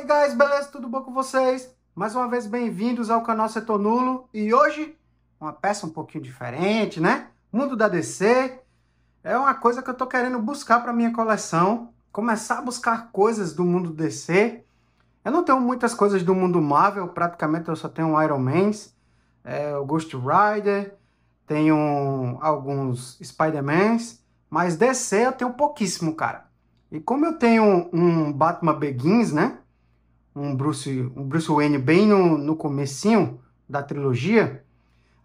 aí, guys, beleza? Tudo bom com vocês? Mais uma vez, bem-vindos ao canal Setor Nulo. E hoje, uma peça um pouquinho diferente, né? Mundo da DC. É uma coisa que eu tô querendo buscar para minha coleção. Começar a buscar coisas do mundo DC. Eu não tenho muitas coisas do mundo Marvel, praticamente eu só tenho Iron Man, é, o Ghost Rider, tenho alguns Spider-Mans, mas DC eu tenho pouquíssimo, cara. E como eu tenho um Batman Begins, né? um Bruce, um Bruce Wayne bem no, no comecinho da trilogia,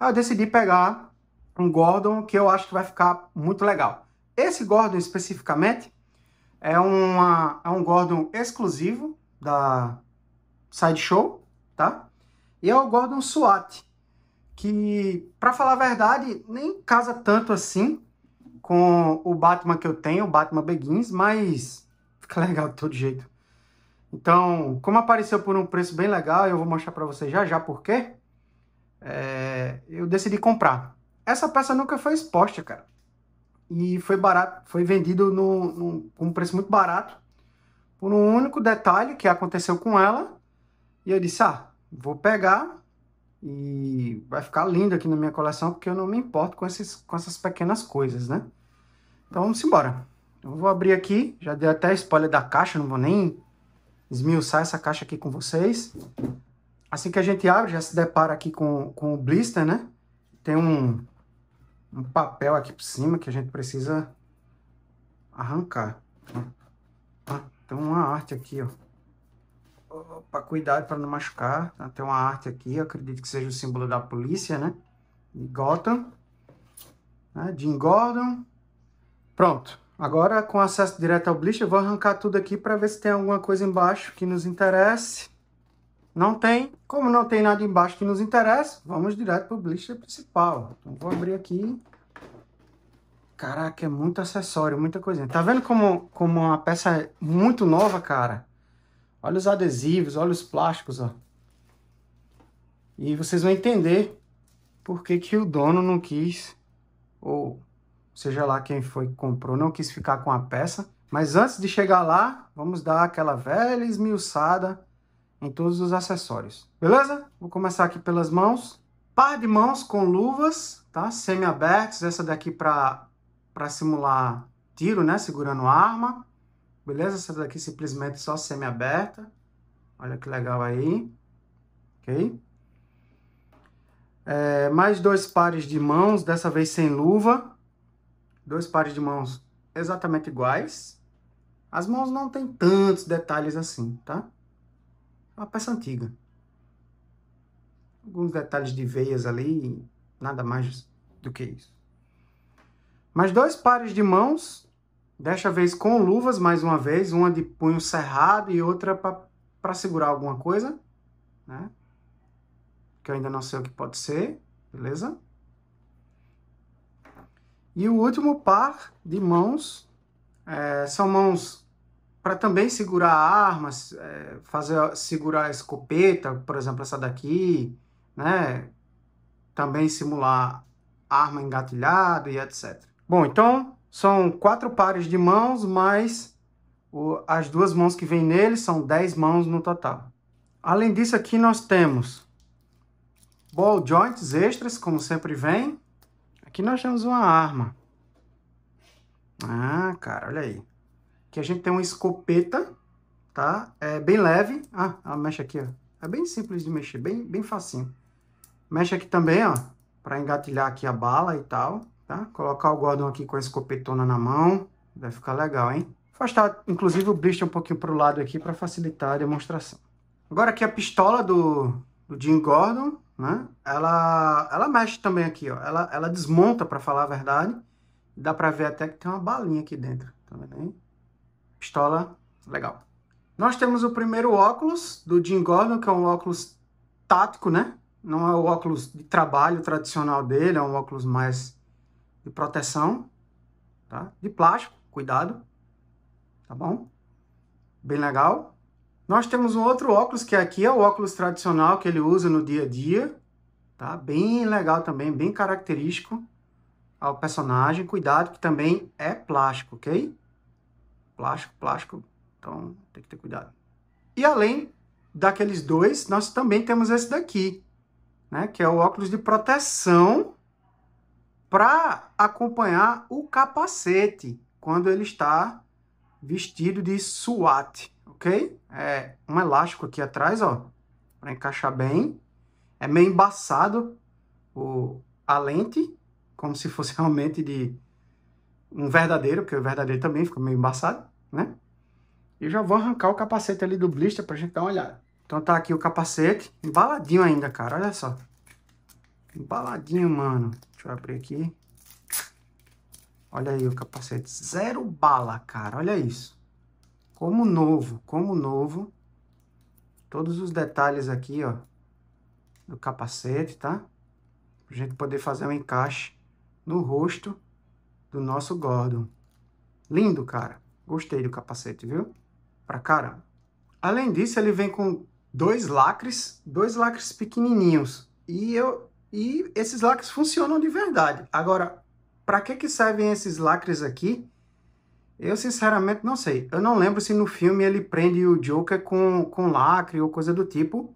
eu decidi pegar um Gordon que eu acho que vai ficar muito legal. Esse Gordon especificamente é, uma, é um Gordon exclusivo da Sideshow, tá? E é o Gordon SWAT, que, para falar a verdade, nem casa tanto assim com o Batman que eu tenho, o Batman Begins, mas fica legal de todo jeito. Então, como apareceu por um preço bem legal, eu vou mostrar para vocês já já por quê, é, eu decidi comprar. Essa peça nunca foi exposta, cara. E foi barato, foi vendido num, um preço muito barato, por um único detalhe que aconteceu com ela. E eu disse, ah, vou pegar e vai ficar lindo aqui na minha coleção, porque eu não me importo com, esses, com essas pequenas coisas, né? Então vamos embora. Eu vou abrir aqui, já dei até spoiler da caixa, não vou nem esmiuçar essa caixa aqui com vocês. Assim que a gente abre, já se depara aqui com, com o blister, né? Tem um, um papel aqui por cima que a gente precisa arrancar. Ah, tem uma arte aqui, ó. Opa, cuidado para não machucar. Ah, tem uma arte aqui, acredito que seja o símbolo da polícia, né? De Gotham. Ah, né? Jim Gordon. Pronto. Agora, com acesso direto ao blister vou arrancar tudo aqui para ver se tem alguma coisa embaixo que nos interesse. Não tem. Como não tem nada embaixo que nos interesse, vamos direto para o blister principal. Então, vou abrir aqui. Caraca, é muito acessório, muita coisinha. Tá vendo como, como a peça é muito nova, cara? Olha os adesivos, olha os plásticos, ó. E vocês vão entender por que, que o dono não quis ou seja lá quem foi que comprou, não quis ficar com a peça. Mas antes de chegar lá, vamos dar aquela velha esmiuçada em todos os acessórios. Beleza? Vou começar aqui pelas mãos. Par de mãos com luvas, tá? Semi-abertos, essa daqui para simular tiro, né? Segurando arma. Beleza? Essa daqui simplesmente só semi-aberta. Olha que legal aí. Ok? É, mais dois pares de mãos, dessa vez sem luva dois pares de mãos exatamente iguais. As mãos não têm tantos detalhes assim, tá? É uma peça antiga. Alguns detalhes de veias ali, nada mais do que isso. Mas dois pares de mãos, desta vez com luvas, mais uma vez, uma de punho cerrado e outra para segurar alguma coisa, né? Que eu ainda não sei o que pode ser, beleza? E o último par de mãos é, são mãos para também segurar armas, é, fazer segurar a escopeta, por exemplo, essa daqui, né? Também simular arma engatilhada e etc. Bom, então são quatro pares de mãos mais o, as duas mãos que vem nele são dez mãos no total. Além disso, aqui nós temos ball joints extras, como sempre vem, Aqui nós temos uma arma. Ah, cara, olha aí. Aqui a gente tem uma escopeta, tá? É bem leve. Ah, ela ah, mexe aqui, ó. É bem simples de mexer, bem, bem facinho. Mexe aqui também, ó, para engatilhar aqui a bala e tal, tá? Colocar o Gordon aqui com a escopetona na mão. Vai ficar legal, hein? Afastar, inclusive, o blister um pouquinho para o lado aqui para facilitar a demonstração. Agora aqui a pistola do, do Jim Gordon, né? Ela, ela mexe também aqui, ó. Ela, ela desmonta, para falar a verdade. Dá para ver até que tem uma balinha aqui dentro, tá vendo aí? Pistola, legal. Nós temos o primeiro óculos do Jim Gordon, que é um óculos tático, né? Não é o óculos de trabalho tradicional dele, é um óculos mais de proteção, tá? De plástico, cuidado, tá bom? Bem legal. Nós temos um outro óculos, que aqui é o óculos tradicional que ele usa no dia a dia, tá? Bem legal também, bem característico ao personagem. Cuidado que também é plástico, ok? Plástico, plástico, então tem que ter cuidado. E além daqueles dois, nós também temos esse daqui, né? Que é o óculos de proteção para acompanhar o capacete quando ele está vestido de SWAT, ok? É um elástico aqui atrás, ó, para encaixar bem. É meio embaçado o, a lente, como se fosse realmente de um verdadeiro, porque o verdadeiro também fica meio embaçado, né? E já vou arrancar o capacete ali do blister pra gente dar uma olhada. Então tá aqui o capacete, embaladinho ainda, cara, olha só. Embaladinho, mano. Deixa eu abrir aqui. Olha aí o capacete, zero bala, cara, olha isso como novo, como novo. Todos os detalhes aqui, ó, do capacete, tá? Pra gente poder fazer um encaixe no rosto do nosso Gordon. Lindo, cara. Gostei do capacete, viu? Pra caramba. Além disso, ele vem com dois lacres, dois lacres pequenininhos. E eu e esses lacres funcionam de verdade. Agora, para que que servem esses lacres aqui? Eu sinceramente não sei. Eu não lembro se no filme ele prende o Joker com, com lacre ou coisa do tipo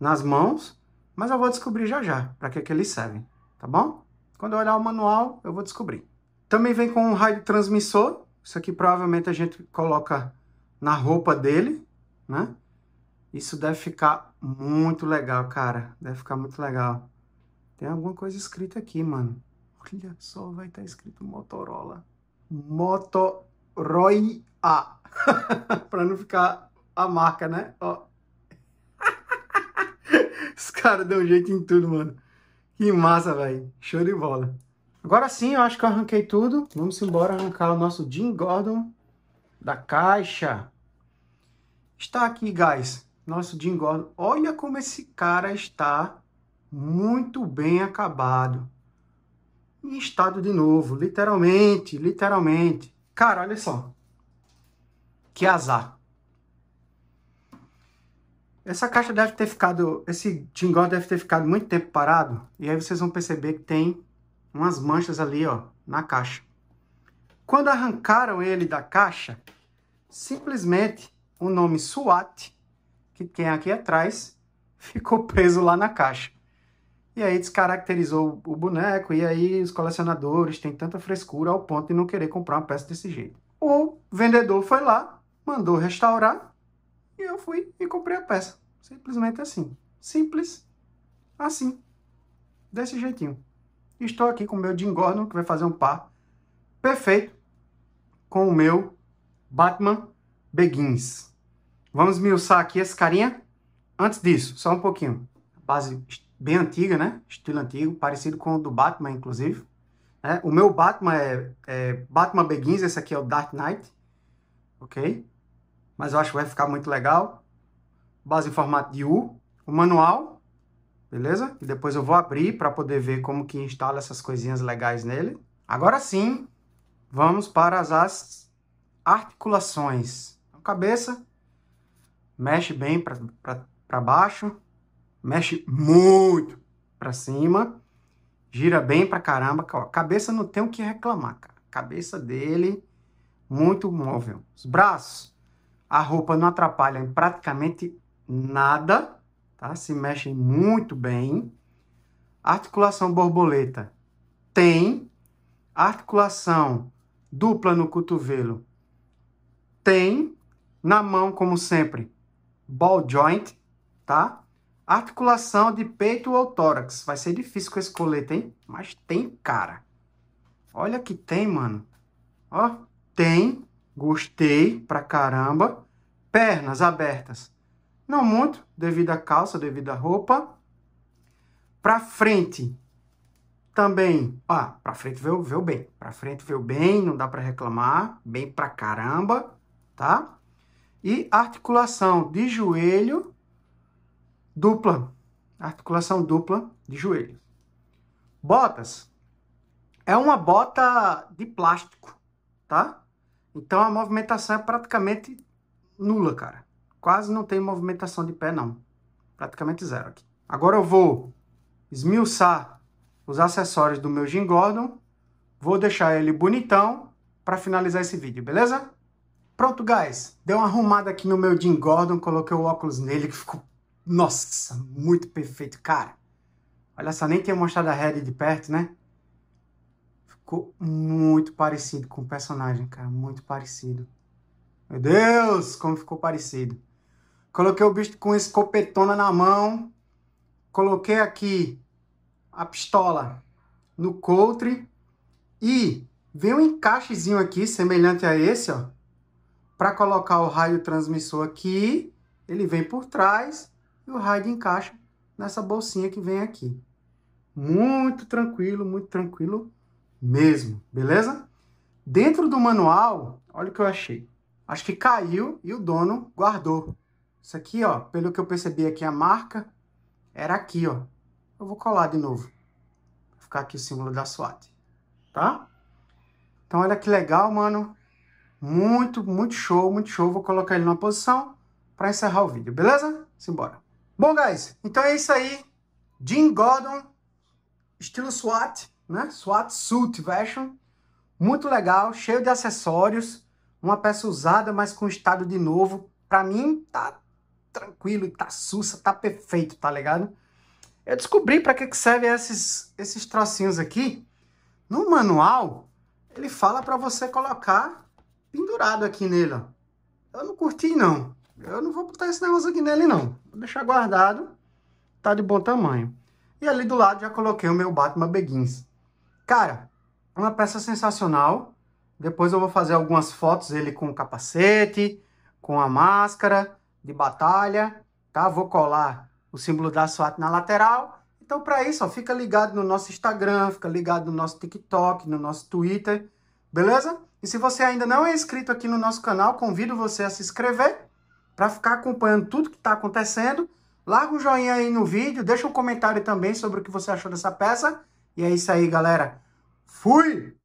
nas mãos, mas eu vou descobrir já já para que, é que eles servem, tá bom? Quando eu olhar o manual, eu vou descobrir. Também vem com um raio transmissor. Isso aqui provavelmente a gente coloca na roupa dele, né? Isso deve ficar muito legal, cara. Deve ficar muito legal. Tem alguma coisa escrita aqui, mano. Olha só, vai estar tá escrito Motorola. Moto Roy A. pra não ficar a marca, né? Ó. Os caras dão jeito em tudo, mano. Que massa, velho. Show de bola. Agora sim, eu acho que eu arranquei tudo. Vamos embora arrancar o nosso Jim Gordon da caixa. Está aqui, guys. Nosso Jim Gordon. Olha como esse cara está muito bem acabado. Em estado de novo, literalmente, literalmente. Cara, olha só. Que azar. Essa caixa deve ter ficado, esse tingol deve ter ficado muito tempo parado. E aí vocês vão perceber que tem umas manchas ali, ó, na caixa. Quando arrancaram ele da caixa, simplesmente o nome SWAT, que tem aqui atrás, ficou preso lá na caixa. E aí descaracterizou o boneco, e aí os colecionadores têm tanta frescura ao ponto de não querer comprar uma peça desse jeito. O vendedor foi lá, mandou restaurar, e eu fui e comprei a peça. Simplesmente assim. Simples assim. Desse jeitinho. Estou aqui com o meu Jim Gordon, que vai fazer um par perfeito com o meu Batman Begins. Vamos miuçar aqui esse carinha? Antes disso, só um pouquinho. Base bem antiga, né? Estilo antigo, parecido com o do Batman, inclusive. É, o meu Batman é, é, Batman Begins, esse aqui é o Dark Knight, ok? Mas eu acho que vai ficar muito legal. Base em formato de U, o manual, beleza? E depois eu vou abrir para poder ver como que instala essas coisinhas legais nele. Agora sim, vamos para as articulações. Então, cabeça, mexe bem para baixo, mexe muito para cima, gira bem para caramba. Ó, cabeça não tem o que reclamar, cara. Cabeça dele, muito móvel. Os braços, a roupa não atrapalha em praticamente nada, tá? Se mexe muito bem. Articulação borboleta tem. Articulação dupla no cotovelo tem. Na mão, como sempre, ball joint, tá? Articulação de peito ou tórax. Vai ser difícil com esse colete, hein? Mas tem, cara. Olha que tem, mano. Ó, tem. Gostei pra caramba. Pernas abertas. Não muito, devido à calça, devido à roupa. Pra frente. Também, ó, pra frente veio, veio bem. Pra frente veio bem, não dá pra reclamar. Bem pra caramba, tá? E articulação de joelho dupla, articulação dupla de joelho. Botas é uma bota de plástico, tá? Então a movimentação é praticamente nula, cara. Quase não tem movimentação de pé, não. Praticamente zero aqui. Agora eu vou esmiuçar os acessórios do meu Jim Gordon. Vou deixar ele bonitão para finalizar esse vídeo, beleza? Pronto, guys. Deu uma arrumada aqui no meu Jim Gordon, coloquei o óculos nele que ficou nossa, muito perfeito, cara. Olha só, nem tinha mostrado a Red de perto, né? Ficou muito parecido com o personagem, cara. Muito parecido. Meu Deus, como ficou parecido. Coloquei o bicho com escopetona na mão. Coloquei aqui a pistola no coltre. E veio um encaixezinho aqui, semelhante a esse, ó. Para colocar o raio transmissor aqui. Ele vem por trás e o RAID encaixa nessa bolsinha que vem aqui. Muito tranquilo, muito tranquilo mesmo, beleza? Dentro do manual, olha o que eu achei. Acho que caiu e o dono guardou. Isso aqui, ó, pelo que eu percebi aqui, a marca era aqui, ó. Eu vou colar de novo. vou ficar aqui o símbolo da SWAT, tá? Então, olha que legal, mano. Muito, muito show, muito show. Vou colocar ele numa posição para encerrar o vídeo, beleza? Simbora. Bom, guys, então é isso aí. Jim Gordon, estilo SWAT, né? SWAT Suit Version. Muito legal, cheio de acessórios. Uma peça usada, mas com estado de novo. Pra mim, tá tranquilo, tá sussa, tá perfeito, tá ligado? Eu descobri para que, que serve esses, esses trocinhos aqui. No manual, ele fala para você colocar pendurado aqui nele. Ó. Eu não curti, não. Eu não vou botar esse negócio aqui nele, não. Vou deixar guardado. Tá de bom tamanho. E ali do lado já coloquei o meu Batman Begins. Cara, é uma peça sensacional. Depois eu vou fazer algumas fotos dele com o capacete, com a máscara de batalha, tá? Vou colar o símbolo da SWAT na lateral. Então, para isso, ó, fica ligado no nosso Instagram, fica ligado no nosso TikTok, no nosso Twitter, beleza? E se você ainda não é inscrito aqui no nosso canal, convido você a se inscrever para ficar acompanhando tudo que está acontecendo. Larga o joinha aí no vídeo, deixa um comentário também sobre o que você achou dessa peça. E é isso aí, galera. Fui!